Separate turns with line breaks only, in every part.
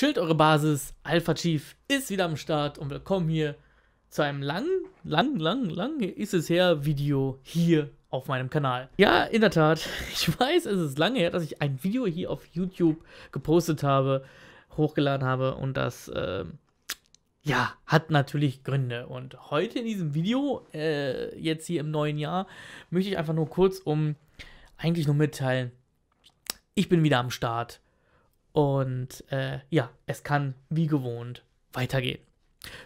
Chillt eure Basis, Alpha Chief ist wieder am Start und willkommen hier zu einem langen, langen, langen, langen ist es her Video hier auf meinem Kanal. Ja, in der Tat, ich weiß, es ist lange her, dass ich ein Video hier auf YouTube gepostet habe, hochgeladen habe und das, äh, ja, hat natürlich Gründe. Und heute in diesem Video, äh, jetzt hier im neuen Jahr, möchte ich einfach nur kurz um eigentlich nur mitteilen, ich bin wieder am Start. Und äh, ja, es kann wie gewohnt weitergehen.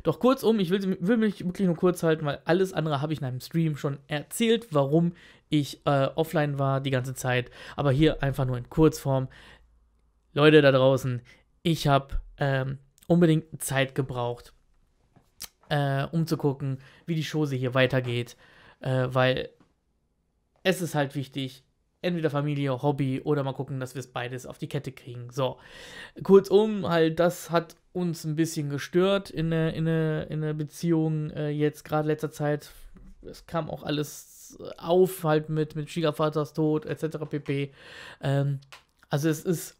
Doch kurzum, ich will, will, mich wirklich nur kurz halten, weil alles andere habe ich in einem Stream schon erzählt, warum ich äh, offline war die ganze Zeit. Aber hier einfach nur in Kurzform. Leute da draußen, ich habe ähm, unbedingt Zeit gebraucht, äh, um zu gucken, wie die Chose hier weitergeht, äh, weil es ist halt wichtig, entweder Familie, Hobby oder mal gucken, dass wir es beides auf die Kette kriegen. So, kurzum, halt, das hat uns ein bisschen gestört in der in eine, in eine Beziehung äh, jetzt gerade letzter Zeit. Es kam auch alles auf, halt mit, mit Schwiegervaters Tod etc. pp. Ähm, also es ist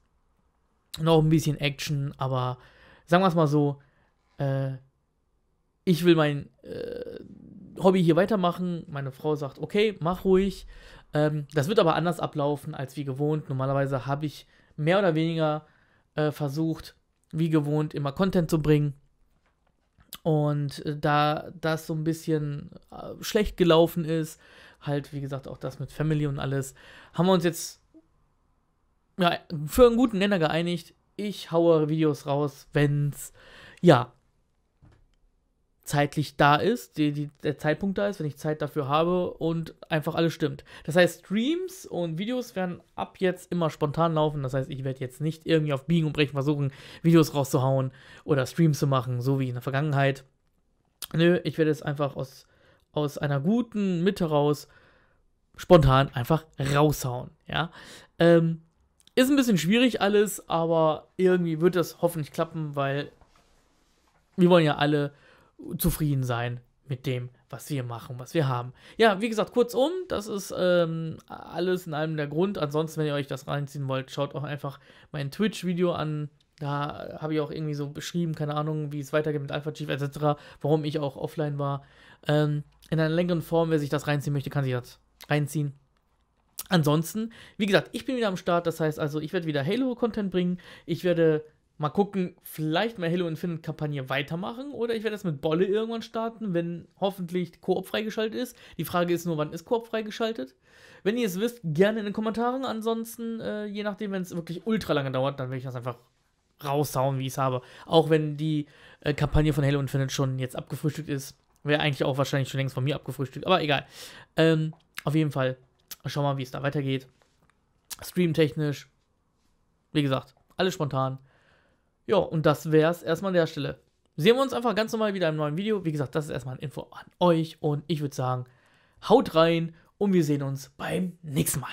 noch ein bisschen Action, aber sagen wir es mal so, äh, ich will mein äh, Hobby hier weitermachen. Meine Frau sagt, okay, mach ruhig. Ähm, das wird aber anders ablaufen als wie gewohnt. Normalerweise habe ich mehr oder weniger äh, versucht, wie gewohnt immer Content zu bringen. Und äh, da das so ein bisschen äh, schlecht gelaufen ist, halt wie gesagt auch das mit Family und alles, haben wir uns jetzt ja, für einen guten Nenner geeinigt. Ich haue Videos raus, wenn's ja zeitlich da ist, die, die, der Zeitpunkt da ist, wenn ich Zeit dafür habe und einfach alles stimmt. Das heißt, Streams und Videos werden ab jetzt immer spontan laufen. Das heißt, ich werde jetzt nicht irgendwie auf Biegen und Brechen versuchen, Videos rauszuhauen oder Streams zu machen, so wie in der Vergangenheit. Nö, ich werde es einfach aus, aus einer guten Mitte raus spontan einfach raushauen. Ja, ähm, ist ein bisschen schwierig alles, aber irgendwie wird das hoffentlich klappen, weil wir wollen ja alle zufrieden sein mit dem, was wir machen, was wir haben. Ja, wie gesagt, kurzum, das ist ähm, alles in allem der Grund. Ansonsten, wenn ihr euch das reinziehen wollt, schaut auch einfach mein Twitch-Video an. Da habe ich auch irgendwie so beschrieben, keine Ahnung, wie es weitergeht mit Alpha Chief etc., warum ich auch offline war. Ähm, in einer längeren Form, wer sich das reinziehen möchte, kann sich das reinziehen. Ansonsten, wie gesagt, ich bin wieder am Start. Das heißt also, ich werde wieder Halo-Content bringen. Ich werde Mal gucken, vielleicht mal Halo Infinite Kampagne weitermachen oder ich werde das mit Bolle irgendwann starten, wenn hoffentlich Koop freigeschaltet ist. Die Frage ist nur, wann ist Koop freigeschaltet? Wenn ihr es wisst, gerne in den Kommentaren. Ansonsten, äh, je nachdem, wenn es wirklich ultra lange dauert, dann werde ich das einfach raushauen, wie ich es habe. Auch wenn die äh, Kampagne von Halo Infinite schon jetzt abgefrühstückt ist. Wäre eigentlich auch wahrscheinlich schon längst von mir abgefrühstückt, aber egal. Ähm, auf jeden Fall, schauen wir mal, wie es da weitergeht. Streamtechnisch, wie gesagt, alles spontan. Ja, und das wäre es erstmal an der Stelle. Sehen wir uns einfach ganz normal wieder im neuen Video. Wie gesagt, das ist erstmal eine Info an euch und ich würde sagen, haut rein und wir sehen uns beim nächsten Mal.